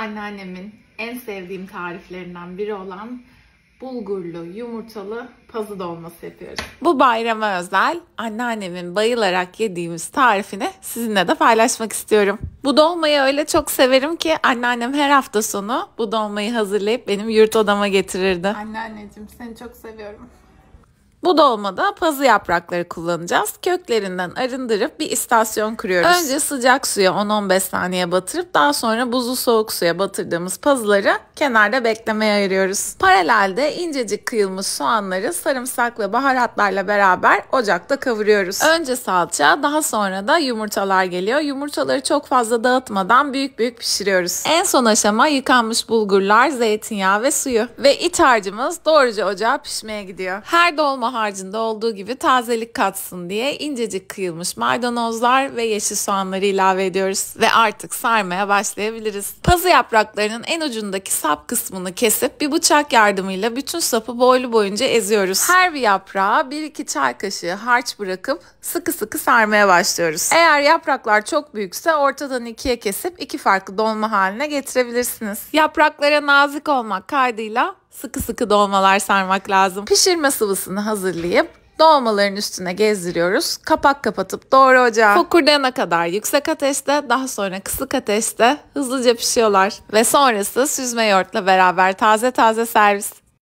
anneannemin en sevdiğim tariflerinden biri olan bulgurlu, yumurtalı pazı dolması yapıyoruz. Bu bayrama özel anneannemin bayılarak yediğimiz tarifini sizinle de paylaşmak istiyorum. Bu dolmayı öyle çok severim ki anneannem her hafta sonu bu dolmayı hazırlayıp benim yurt odama getirirdi. Anneanneciğim seni çok seviyorum. Bu dolmada pazı yaprakları kullanacağız. Köklerinden arındırıp bir istasyon kuruyoruz. Önce sıcak suya 10-15 saniye batırıp daha sonra buzlu soğuk suya batırdığımız pazıları kenarda beklemeye ayırıyoruz. Paralelde incecik kıyılmış soğanları sarımsak ve baharatlarla beraber ocakta kavuruyoruz. Önce salça daha sonra da yumurtalar geliyor. Yumurtaları çok fazla dağıtmadan büyük büyük pişiriyoruz. En son aşama yıkanmış bulgurlar, zeytinyağı ve suyu. Ve iç harcımız doğruca ocağa pişmeye gidiyor. Her dolma harcında olduğu gibi tazelik katsın diye incecik kıyılmış maydanozlar ve yeşil soğanları ilave ediyoruz ve artık sarmaya başlayabiliriz. Pazı yapraklarının en ucundaki sap kısmını kesip bir bıçak yardımıyla bütün sapı boylu boyunca eziyoruz. Her bir yaprağa 1-2 çay kaşığı harç bırakıp sıkı sıkı sarmaya başlıyoruz. Eğer yapraklar çok büyükse ortadan ikiye kesip iki farklı dolma haline getirebilirsiniz. Yapraklara nazik olmak kaydıyla sıkı sıkı dolmalar sarmak lazım. Pişirme sıvısını hazırlayıp dolmaların üstüne gezdiriyoruz. Kapak kapatıp doğru ocağa. Fokurdayana kadar yüksek ateşte daha sonra kısık ateşte hızlıca pişiyorlar. Ve sonrası süzme yoğurtla beraber taze taze servis.